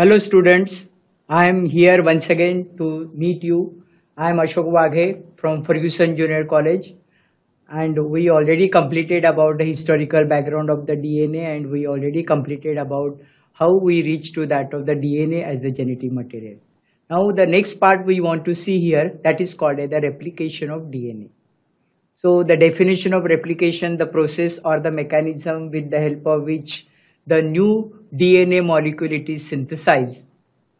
Hello students, I am here once again to meet you. I am Ashok Waghe from Ferguson Junior College and we already completed about the historical background of the DNA and we already completed about how we reach to that of the DNA as the genetic material. Now the next part we want to see here that is called the replication of DNA. So the definition of replication, the process or the mechanism with the help of which the new DNA molecule it is synthesized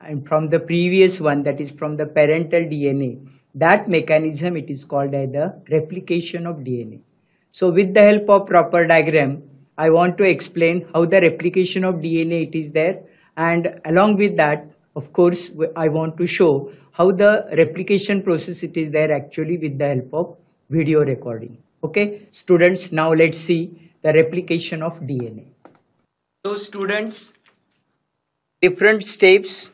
and from the previous one that is from the parental DNA. That mechanism it is called as the replication of DNA. So with the help of proper diagram, I want to explain how the replication of DNA it is there and along with that of course I want to show how the replication process it is there actually with the help of video recording. Okay students now let's see the replication of DNA. So students, different steps,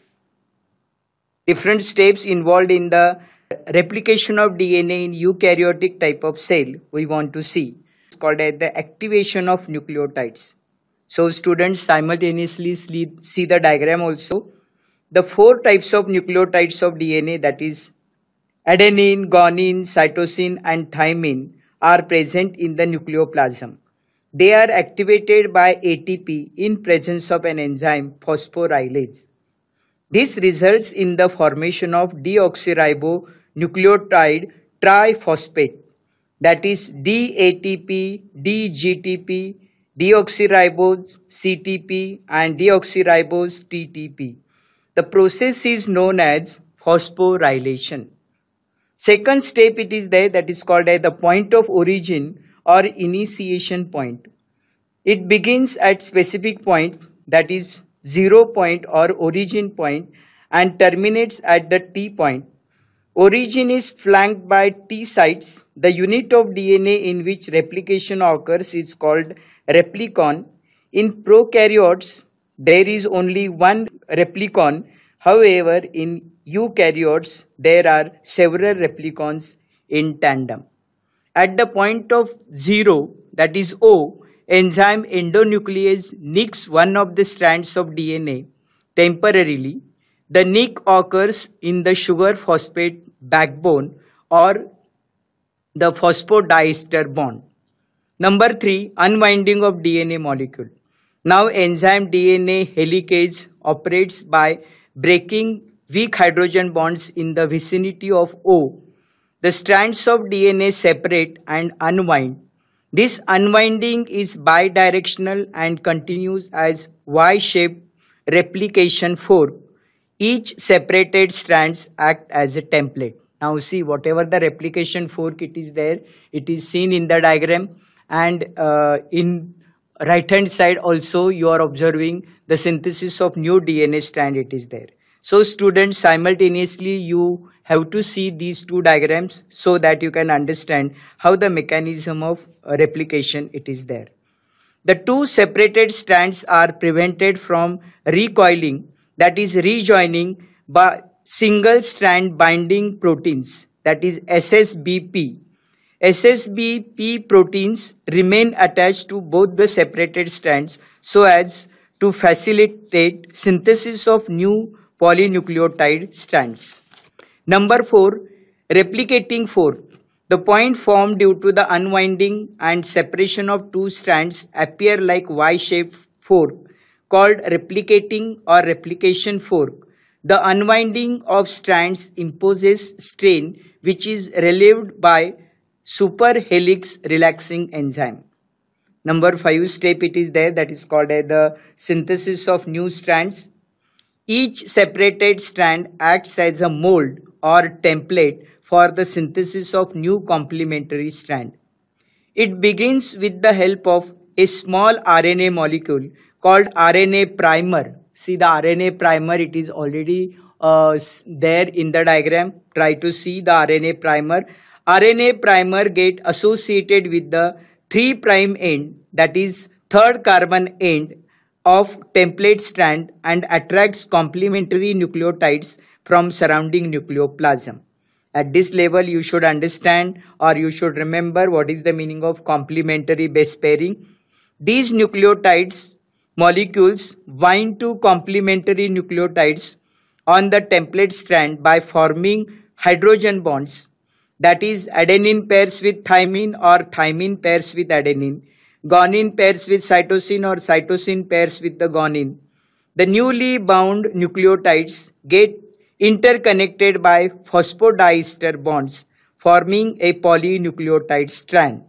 different steps involved in the replication of DNA in eukaryotic type of cell we want to see. It's called as the activation of nucleotides. So students simultaneously see the diagram also. The four types of nucleotides of DNA that is adenine, guanine, cytosine and thymine are present in the nucleoplasm. They are activated by ATP in presence of an enzyme phosphorylase. This results in the formation of deoxyribonucleotide triphosphate that is DATP, DGTP, deoxyribose CTP and deoxyribose TTP. The process is known as phosphorylation. Second step it is there that is called at the point of origin or initiation point. It begins at specific point that is zero point or origin point and terminates at the T point. Origin is flanked by T sites. The unit of DNA in which replication occurs is called replicon. In prokaryotes, there is only one replicon. However, in eukaryotes, there are several replicons in tandem at the point of 0, that is O, enzyme endonuclease nicks one of the strands of DNA temporarily. The nick occurs in the sugar phosphate backbone or the phosphodiester bond. Number 3, unwinding of DNA molecule. Now enzyme DNA helicase operates by breaking weak hydrogen bonds in the vicinity of O the strands of DNA separate and unwind. This unwinding is bidirectional and continues as Y-shaped replication fork. Each separated strands act as a template. Now see whatever the replication fork it is there, it is seen in the diagram and uh, in right hand side also you are observing the synthesis of new DNA strand it is there. So students simultaneously you have to see these two diagrams so that you can understand how the mechanism of uh, replication it is there. The two separated strands are prevented from recoiling that is rejoining by single strand binding proteins that is SSBP. SSBP proteins remain attached to both the separated strands so as to facilitate synthesis of new polynucleotide strands. Number 4. Replicating fork. The point formed due to the unwinding and separation of two strands appear like Y-shaped fork called replicating or replication fork. The unwinding of strands imposes strain which is relieved by superhelix relaxing enzyme. Number 5 step it is there that is called the synthesis of new strands each separated strand acts as a mold or template for the synthesis of new complementary strand. It begins with the help of a small RNA molecule called RNA primer. See the RNA primer, it is already uh, there in the diagram. Try to see the RNA primer. RNA primer get associated with the 3 prime end that is third carbon end of template strand and attracts complementary nucleotides from surrounding nucleoplasm. At this level, you should understand or you should remember what is the meaning of complementary base pairing. These nucleotides molecules bind to complementary nucleotides on the template strand by forming hydrogen bonds that is adenine pairs with thymine or thymine pairs with adenine Guanine pairs with cytosine or cytosine pairs with the guanine. The newly bound nucleotides get interconnected by phosphodiester bonds, forming a polynucleotide strand.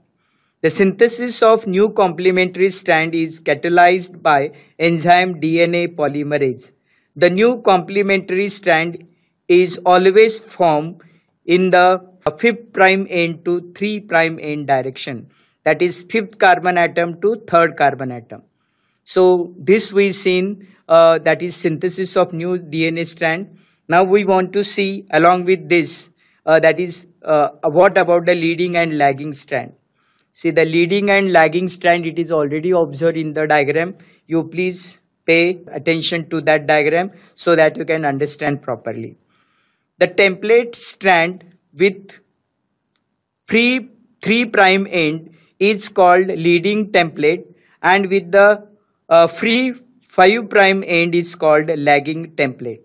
The synthesis of new complementary strand is catalyzed by enzyme DNA polymerase. The new complementary strand is always formed in the 5' end to 3' end direction that is fifth carbon atom to third carbon atom. So this we seen uh, that is synthesis of new DNA strand. Now we want to see along with this uh, that is uh, what about the leading and lagging strand. See the leading and lagging strand it is already observed in the diagram. You please pay attention to that diagram so that you can understand properly. The template strand with three, three prime end is called leading template and with the uh, free 5 prime end is called lagging template.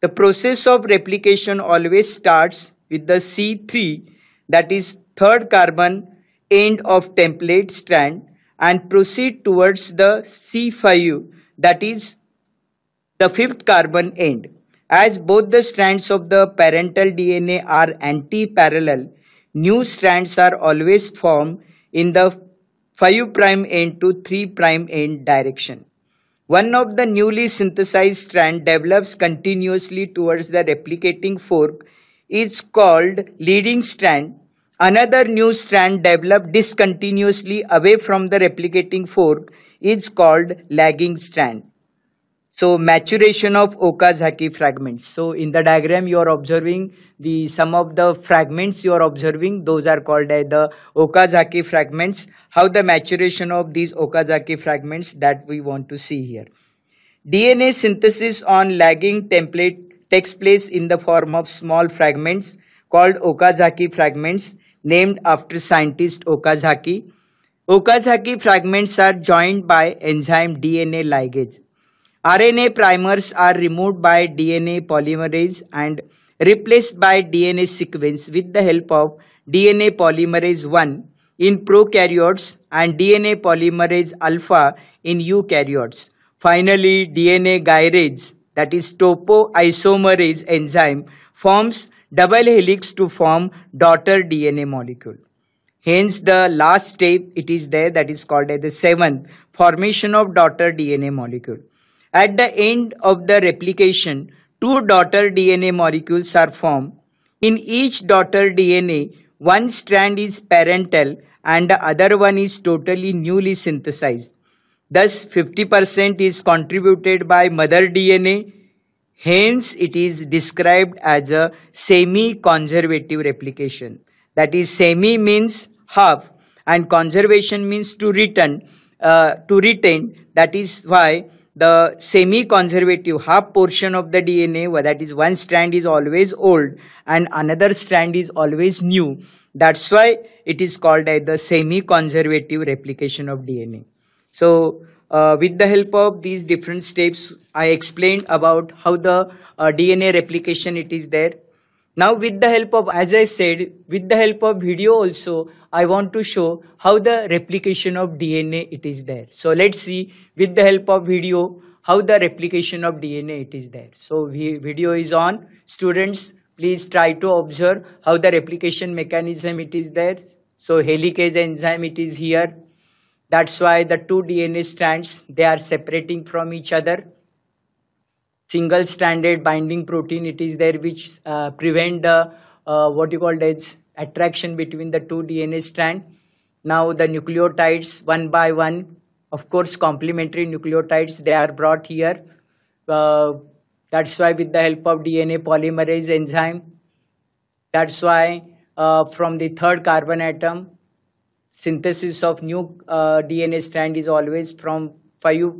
The process of replication always starts with the C3 that is third carbon end of template strand and proceed towards the C5 that is the fifth carbon end. As both the strands of the parental DNA are anti-parallel, new strands are always formed in the 5 prime end to 3 prime end direction. One of the newly synthesized strand develops continuously towards the replicating fork is called leading strand. Another new strand developed discontinuously away from the replicating fork is called lagging strand. So maturation of Okazaki fragments. So in the diagram you are observing the some of the fragments you are observing those are called as the Okazaki fragments. How the maturation of these Okazaki fragments that we want to see here. DNA synthesis on lagging template takes place in the form of small fragments called Okazaki fragments named after scientist Okazaki. Okazaki fragments are joined by enzyme DNA ligase. RNA primers are removed by DNA polymerase and replaced by DNA sequence with the help of DNA polymerase 1 in prokaryotes and DNA polymerase alpha in eukaryotes. Finally, DNA gyrase, that is topoisomerase enzyme, forms double helix to form daughter DNA molecule. Hence, the last step it is there that is called as the seventh formation of daughter DNA molecule. At the end of the replication, two daughter DNA molecules are formed. In each daughter DNA, one strand is parental and the other one is totally newly synthesized. Thus, 50% is contributed by mother DNA. Hence, it is described as a semi-conservative replication. That is, semi means half and conservation means to return, uh, to retain. That is why the semi-conservative half portion of the DNA where that is one strand is always old and another strand is always new. That's why it is called as the semi-conservative replication of DNA. So uh, with the help of these different steps, I explained about how the uh, DNA replication it is there, now with the help of, as I said, with the help of video also, I want to show how the replication of DNA it is there. So let's see with the help of video, how the replication of DNA it is there. So video is on. Students, please try to observe how the replication mechanism it is there. So helicase enzyme it is here. That's why the two DNA strands, they are separating from each other single stranded binding protein it is there which uh, prevent the uh, what you call as attraction between the two DNA strand. Now the nucleotides one by one of course complementary nucleotides they are brought here. Uh, that's why with the help of DNA polymerase enzyme that's why uh, from the third carbon atom synthesis of new uh, DNA strand is always from 5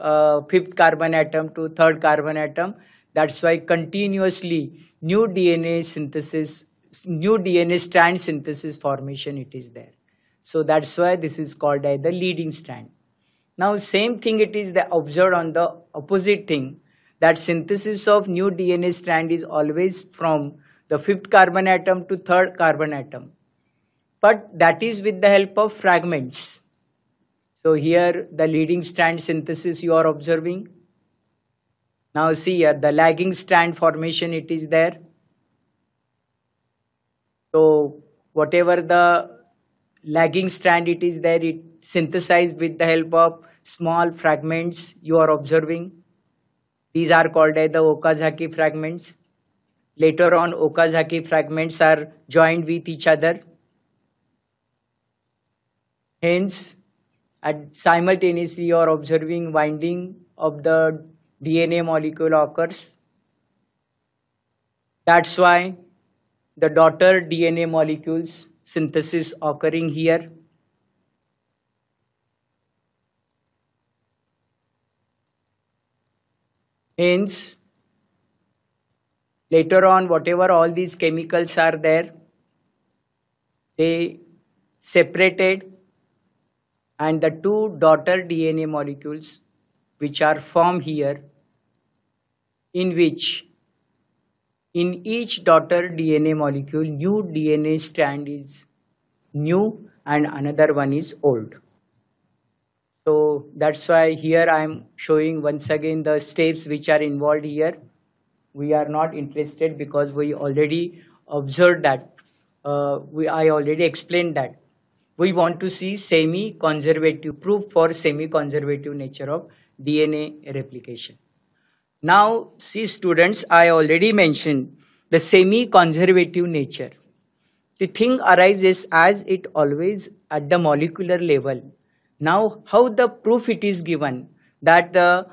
uh, fifth carbon atom to third carbon atom. That's why continuously new DNA synthesis, new DNA strand synthesis formation it is there. So that's why this is called as the leading strand. Now same thing it is the observed on the opposite thing that synthesis of new DNA strand is always from the fifth carbon atom to third carbon atom. But that is with the help of fragments. So here the leading strand synthesis you are observing. Now see here the lagging strand formation it is there. So whatever the lagging strand it is there it synthesized with the help of small fragments you are observing. These are called as the Okazaki fragments. Later on Okazaki fragments are joined with each other. Hence at simultaneously or observing winding of the DNA molecule occurs. That's why the daughter DNA molecules synthesis occurring here. Hence, later on whatever all these chemicals are there, they separated and the two daughter DNA molecules which are formed here in which in each daughter DNA molecule new DNA strand is new and another one is old. So that's why here I am showing once again the steps which are involved here. We are not interested because we already observed that. Uh, we, I already explained that we want to see semi-conservative proof for semi-conservative nature of DNA replication. Now, see students, I already mentioned the semi-conservative nature. The thing arises as it always at the molecular level. Now, how the proof it is given that uh,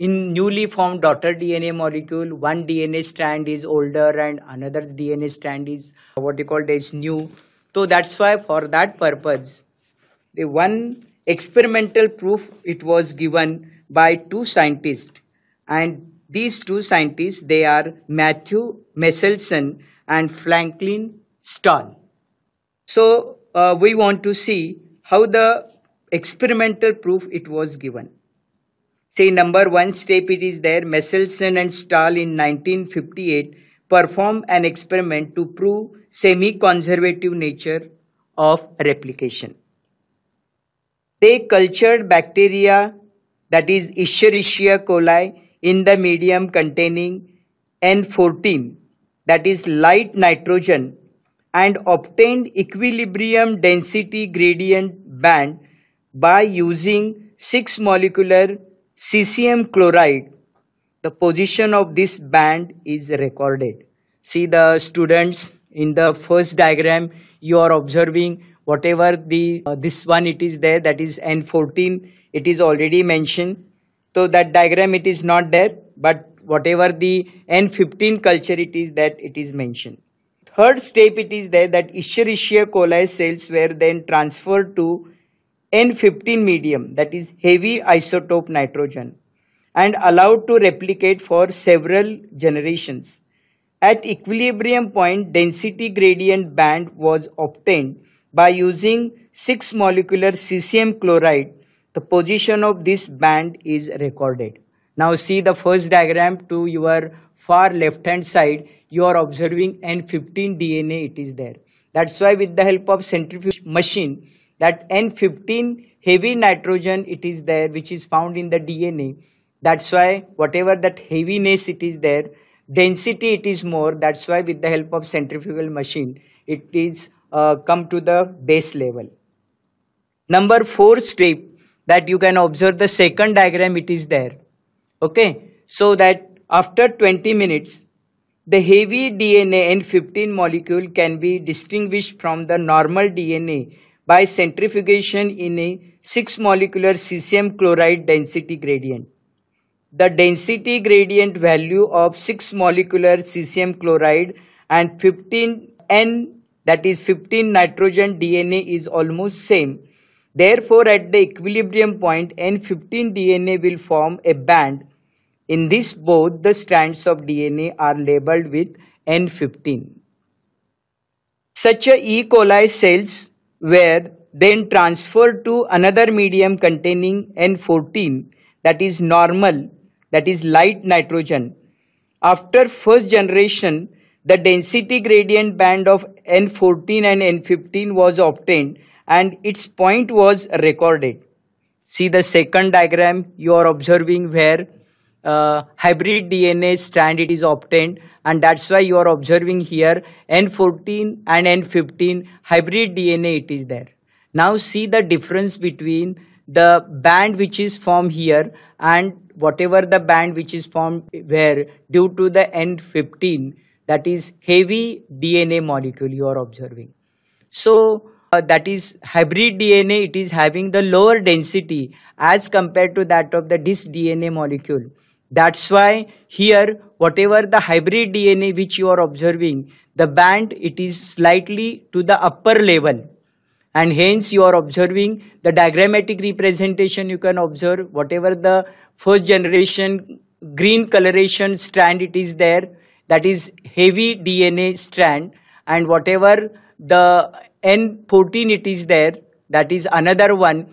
in newly formed daughter DNA molecule, one DNA strand is older and another DNA strand is what you call as new. So that's why for that purpose, the one experimental proof it was given by two scientists and these two scientists they are Matthew Messelson and Franklin Stahl. So uh, we want to see how the experimental proof it was given. Say number one step it is there Messelson and Stahl in 1958 performed an experiment to prove semi-conservative nature of replication. They cultured bacteria that is Escherichia coli in the medium containing N14 that is light nitrogen and obtained equilibrium density gradient band by using 6 molecular CCM chloride. The position of this band is recorded. See the students in the first diagram you are observing whatever the uh, this one it is there that is n14 it is already mentioned so that diagram it is not there but whatever the n15 culture it is that it is mentioned third step it is there that Escherichia coli cells were then transferred to n15 medium that is heavy isotope nitrogen and allowed to replicate for several generations at equilibrium point, density gradient band was obtained by using 6 molecular cesium chloride. The position of this band is recorded. Now see the first diagram to your far left hand side. You are observing N15 DNA it is there. That's why with the help of centrifuge machine that N15 heavy nitrogen it is there which is found in the DNA. That's why whatever that heaviness it is there density it is more that's why with the help of centrifugal machine it is uh, come to the base level number 4 step that you can observe the second diagram it is there okay so that after 20 minutes the heavy DNA N15 molecule can be distinguished from the normal DNA by centrifugation in a 6 molecular CCM chloride density gradient the density gradient value of 6 molecular cesium chloride and 15 N that is 15 nitrogen DNA is almost same. Therefore, at the equilibrium point, N15 DNA will form a band. In this, both the strands of DNA are labeled with N15. Such a E. coli cells were then transferred to another medium containing N14 that is normal that is light nitrogen. After first generation, the density gradient band of N14 and N15 was obtained and its point was recorded. See the second diagram you are observing where uh, hybrid DNA strand it is obtained and that's why you are observing here N14 and N15 hybrid DNA it is there. Now see the difference between the band which is formed here and whatever the band which is formed where due to the N15 that is heavy DNA molecule you are observing. So uh, that is hybrid DNA it is having the lower density as compared to that of the dis DNA molecule. That's why here whatever the hybrid DNA which you are observing the band it is slightly to the upper level and hence you are observing the diagrammatic representation you can observe whatever the first generation green coloration strand it is there that is heavy DNA strand and whatever the N14 it is there that is another one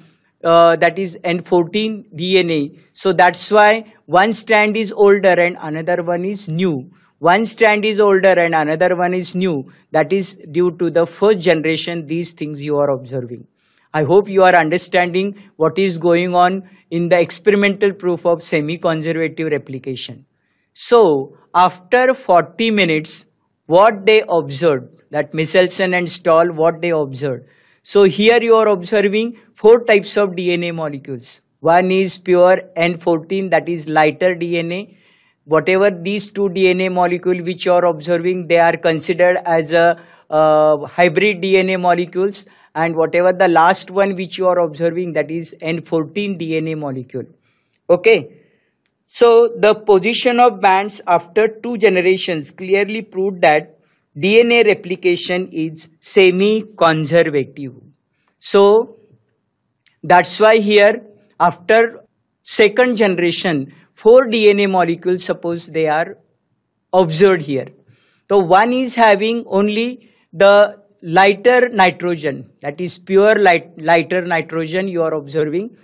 uh, that is N14 DNA so that's why one strand is older and another one is new one strand is older and another one is new. That is due to the first generation, these things you are observing. I hope you are understanding what is going on in the experimental proof of semi-conservative replication. So, after 40 minutes, what they observed, that Michelson and Stahl, what they observed. So here you are observing four types of DNA molecules. One is pure N14, that is lighter DNA whatever these two DNA molecule which you are observing, they are considered as a uh, hybrid DNA molecules and whatever the last one which you are observing that is N14 DNA molecule. Okay. So the position of bands after two generations clearly proved that DNA replication is semi-conservative. So that's why here after second generation four DNA molecules, suppose they are observed here. So one is having only the lighter nitrogen, that is pure light, lighter nitrogen you are observing.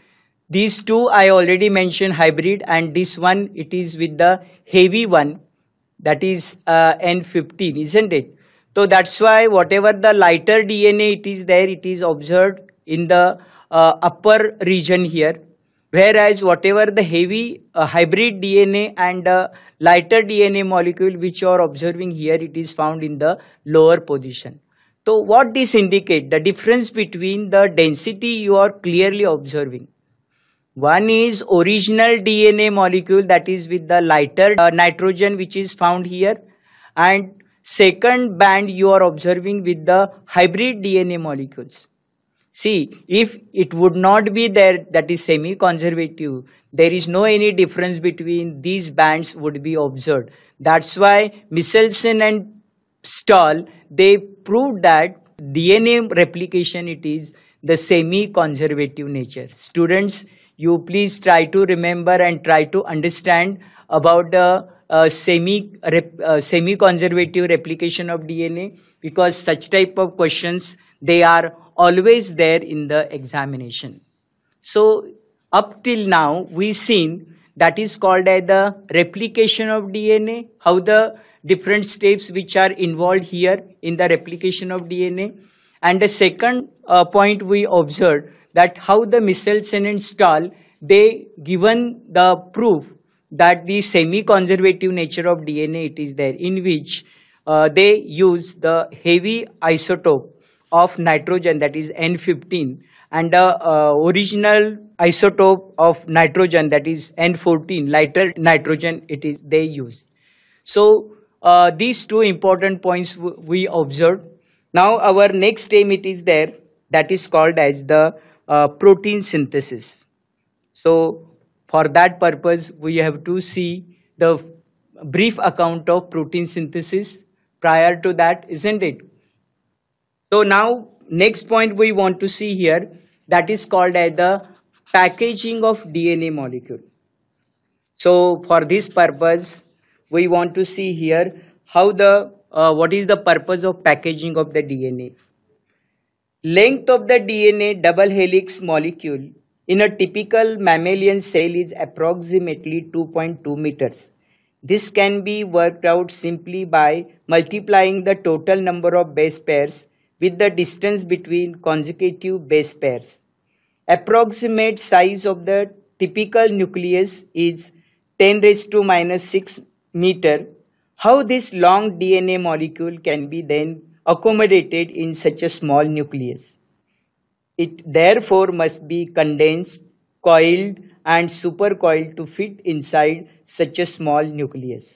These two I already mentioned hybrid and this one it is with the heavy one that is uh, N15 isn't it? So that's why whatever the lighter DNA it is there it is observed in the uh, upper region here Whereas whatever the heavy uh, hybrid DNA and uh, lighter DNA molecule which you are observing here, it is found in the lower position. So what this indicate? The difference between the density you are clearly observing. One is original DNA molecule that is with the lighter uh, nitrogen which is found here and second band you are observing with the hybrid DNA molecules. See, if it would not be there, that is semi-conservative, there is no any difference between these bands would be observed. That's why Michelson and Stahl, they proved that DNA replication, it is the semi-conservative nature. Students, you please try to remember and try to understand about the uh, semi uh, semi conservative replication of DNA because such type of questions they are always there in the examination. So up till now, we've seen that is called as the replication of DNA, how the different steps which are involved here in the replication of DNA. And the second uh, point we observed that how the Michelson and Stahl, they given the proof that the semi-conservative nature of DNA it is there in which uh, they use the heavy isotope of nitrogen that is N15 and the uh, original isotope of nitrogen that is N14 lighter nitrogen it is they use So uh, these two important points we observed. Now our next aim it is there that is called as the uh, protein synthesis. So for that purpose we have to see the brief account of protein synthesis prior to that isn't it so now next point we want to see here that is called as the packaging of DNA molecule. So for this purpose we want to see here how the uh, what is the purpose of packaging of the DNA. Length of the DNA double helix molecule in a typical mammalian cell is approximately 2.2 meters. This can be worked out simply by multiplying the total number of base pairs with the distance between consecutive base pairs. Approximate size of the typical nucleus is 10 raised to minus 6 meter. How this long DNA molecule can be then accommodated in such a small nucleus? It therefore must be condensed, coiled and supercoiled to fit inside such a small nucleus.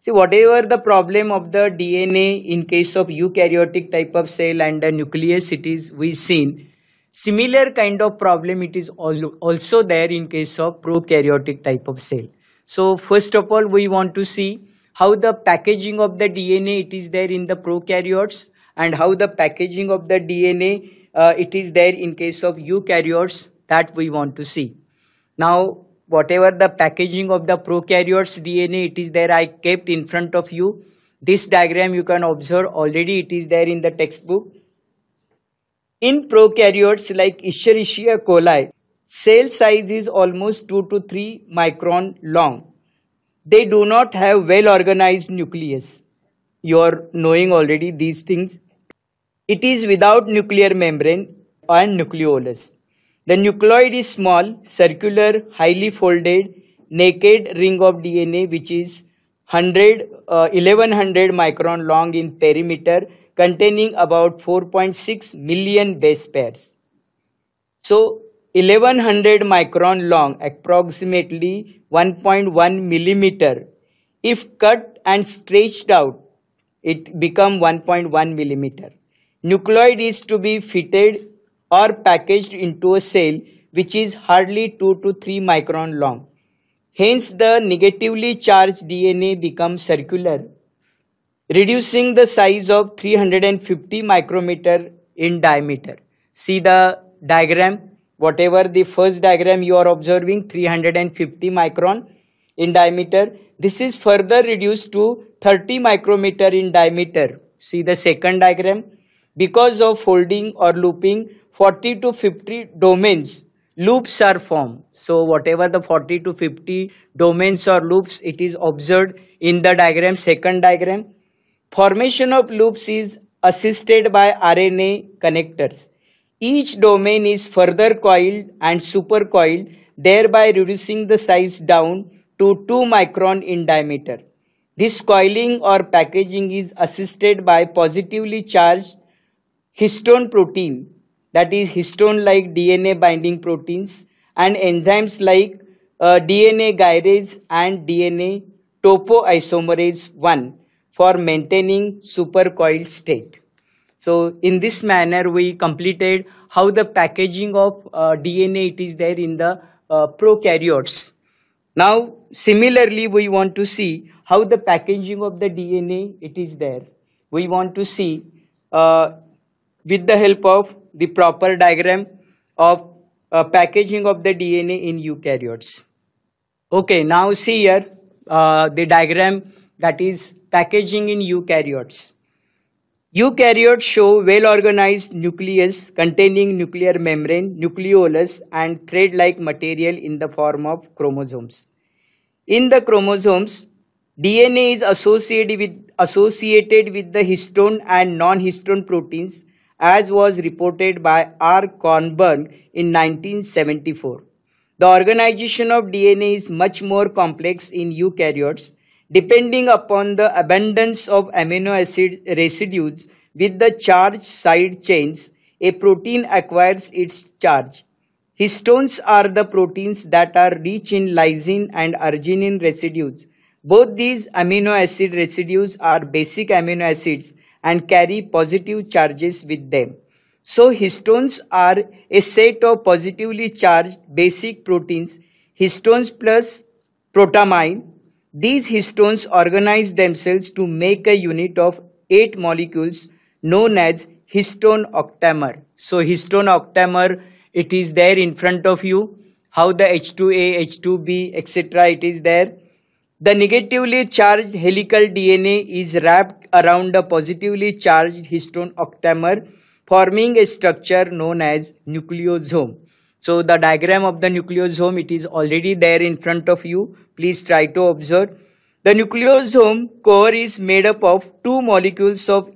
See, whatever the problem of the DNA in case of eukaryotic type of cell and the nucleus it is we seen, similar kind of problem it is also there in case of prokaryotic type of cell. So first of all, we want to see how the packaging of the DNA it is there in the prokaryotes and how the packaging of the DNA uh, it is there in case of eukaryotes that we want to see. Now, whatever the packaging of the prokaryotes DNA it is there I kept in front of you. This diagram you can observe already it is there in the textbook. In prokaryotes like Escherichia coli, cell size is almost 2 to 3 micron long. They do not have well organized nucleus. You are knowing already these things. It is without nuclear membrane and nucleolus. The nucleoid is small, circular, highly folded, naked ring of DNA which is 100, uh, 1100 micron long in perimeter containing about 4.6 million base pairs. So 1100 micron long approximately 1.1 millimeter. If cut and stretched out it become 1.1 millimeter. Nucleoid is to be fitted or packaged into a cell which is hardly 2 to 3 micron long. Hence the negatively charged DNA becomes circular, reducing the size of 350 micrometer in diameter. See the diagram, whatever the first diagram you are observing 350 micron in diameter. This is further reduced to 30 micrometer in diameter. See the second diagram. Because of folding or looping, 40 to 50 domains loops are formed. So whatever the 40 to 50 domains or loops it is observed in the diagram, second diagram. Formation of loops is assisted by RNA connectors. Each domain is further coiled and supercoiled thereby reducing the size down to 2 micron in diameter. This coiling or packaging is assisted by positively charged histone protein that is histone like DNA binding proteins and enzymes like uh, DNA gyrase and DNA topoisomerase 1 for maintaining supercoiled state. So in this manner we completed how the packaging of uh, DNA it is there in the uh, prokaryotes. Now similarly we want to see how the packaging of the DNA it is there. We want to see uh, with the help of the proper diagram of uh, packaging of the DNA in eukaryotes. Okay, now see here uh, the diagram that is packaging in eukaryotes. Eukaryotes show well-organized nucleus containing nuclear membrane, nucleolus and thread-like material in the form of chromosomes. In the chromosomes, DNA is associated with, associated with the histone and non-histone proteins as was reported by R. Kornberg in 1974. The organization of DNA is much more complex in eukaryotes, depending upon the abundance of amino acid residues with the charged side chains, a protein acquires its charge. Histones are the proteins that are rich in lysine and arginine residues. Both these amino acid residues are basic amino acids and carry positive charges with them. So histones are a set of positively charged basic proteins, histones plus protamine. These histones organize themselves to make a unit of eight molecules known as histone octamer. So histone octamer, it is there in front of you, how the H2A, H2B, etc. it is there. The negatively charged helical DNA is wrapped around a positively charged histone octamer forming a structure known as nucleosome. So the diagram of the nucleosome, it is already there in front of you. Please try to observe. The nucleosome core is made up of two molecules of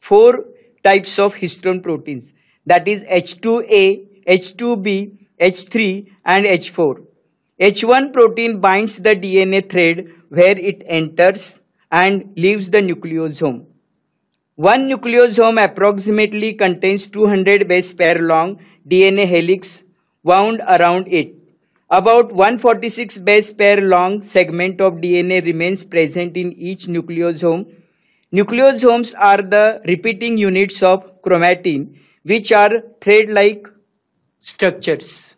four types of histone proteins. That is H2A, H2B, H3 and H4. H1 protein binds the DNA thread where it enters and leaves the nucleosome. One nucleosome approximately contains 200 base pair long DNA helix wound around it. About 146 base pair long segment of DNA remains present in each nucleosome. Nucleosomes are the repeating units of chromatin, which are thread-like structures.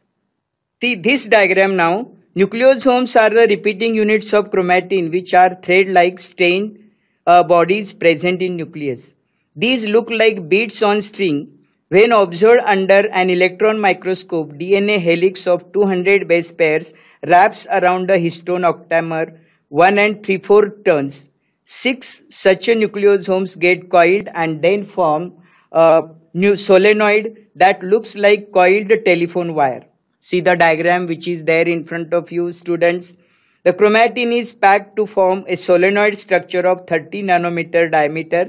See this diagram now. Nucleosomes are the repeating units of chromatin which are thread-like stained uh, bodies present in nucleus. These look like beads on string. When observed under an electron microscope, DNA helix of 200 base pairs wraps around a histone octamer 1 and 3 4 turns. Six such nucleosomes get coiled and then form a uh, new solenoid that looks like coiled telephone wire. See the diagram which is there in front of you students. The chromatin is packed to form a solenoid structure of 30 nanometer diameter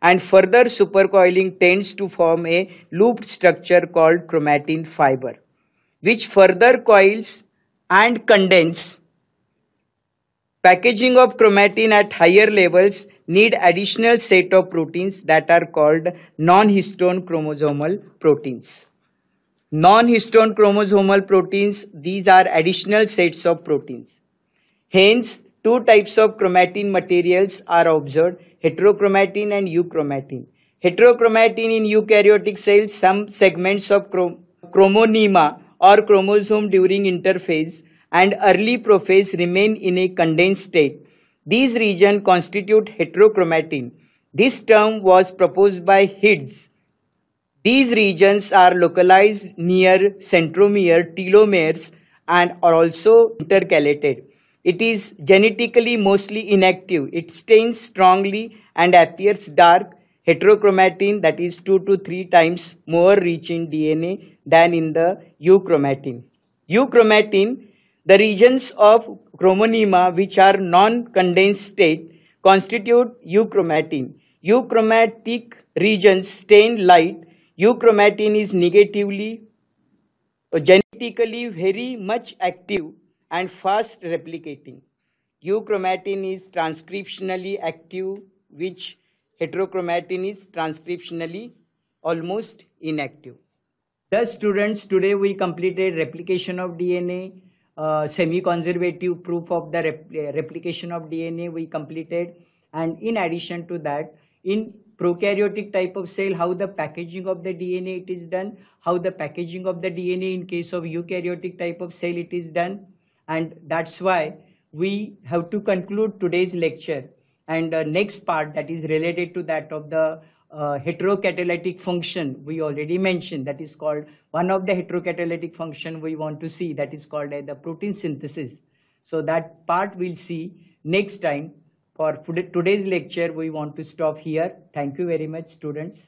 and further supercoiling tends to form a looped structure called chromatin fiber which further coils and condense. Packaging of chromatin at higher levels need additional set of proteins that are called non-histone chromosomal proteins. Non-histone chromosomal proteins, these are additional sets of proteins. Hence, two types of chromatin materials are observed, heterochromatin and euchromatin. Heterochromatin in eukaryotic cells, some segments of chrom chromonema or chromosome during interphase and early prophase remain in a condensed state. These regions constitute heterochromatin. This term was proposed by Higgs these regions are localized near centromere, telomeres, and are also intercalated. It is genetically mostly inactive. It stains strongly and appears dark. Heterochromatin, that is 2 to 3 times more rich in DNA than in the euchromatin. Euchromatin, the regions of chromonema which are non-condensed state constitute euchromatin. Euchromatic regions stain light Euchromatin is negatively uh, genetically very much active and fast replicating. Euchromatin is transcriptionally active which heterochromatin is transcriptionally almost inactive. Thus students today we completed replication of DNA, uh, semi-conservative proof of the replication of DNA we completed and in addition to that in prokaryotic type of cell, how the packaging of the DNA it is done, how the packaging of the DNA in case of eukaryotic type of cell it is done. And that's why we have to conclude today's lecture. And uh, next part that is related to that of the uh, heterocatalytic function we already mentioned that is called one of the heterocatalytic function we want to see that is called uh, the protein synthesis. So that part we'll see next time for today's lecture, we want to stop here. Thank you very much, students.